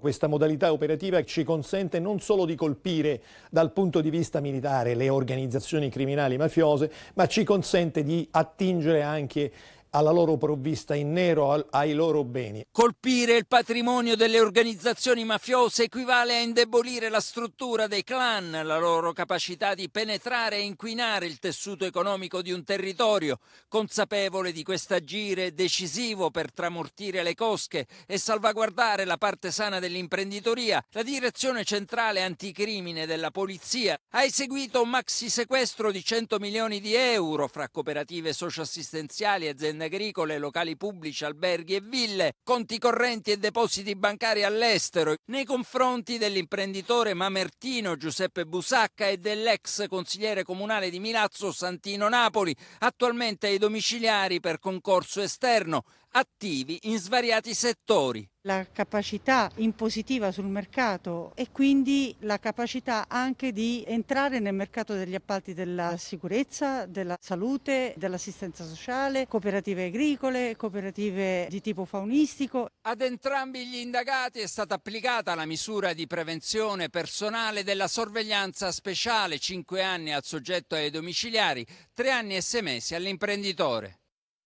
Questa modalità operativa ci consente non solo di colpire dal punto di vista militare le organizzazioni criminali mafiose, ma ci consente di attingere anche alla loro provvista in nero, ai loro beni. Colpire il patrimonio delle organizzazioni mafiose equivale a indebolire la struttura dei clan, la loro capacità di penetrare e inquinare il tessuto economico di un territorio, consapevole di quest'agire decisivo per tramortire le cosche e salvaguardare la parte sana dell'imprenditoria, la direzione centrale anticrimine della polizia ha eseguito un maxi sequestro di 100 milioni di euro fra cooperative socioassistenziali e aziendali aziende agricole, locali pubblici, alberghi e ville, conti correnti e depositi bancari all'estero nei confronti dell'imprenditore mamertino Giuseppe Busacca e dell'ex consigliere comunale di Milazzo Santino Napoli, attualmente ai domiciliari per concorso esterno, attivi in svariati settori la capacità impositiva sul mercato e quindi la capacità anche di entrare nel mercato degli appalti della sicurezza, della salute, dell'assistenza sociale, cooperative agricole, cooperative di tipo faunistico. Ad entrambi gli indagati è stata applicata la misura di prevenzione personale della sorveglianza speciale, 5 anni al soggetto ai domiciliari, 3 anni e 6 mesi all'imprenditore.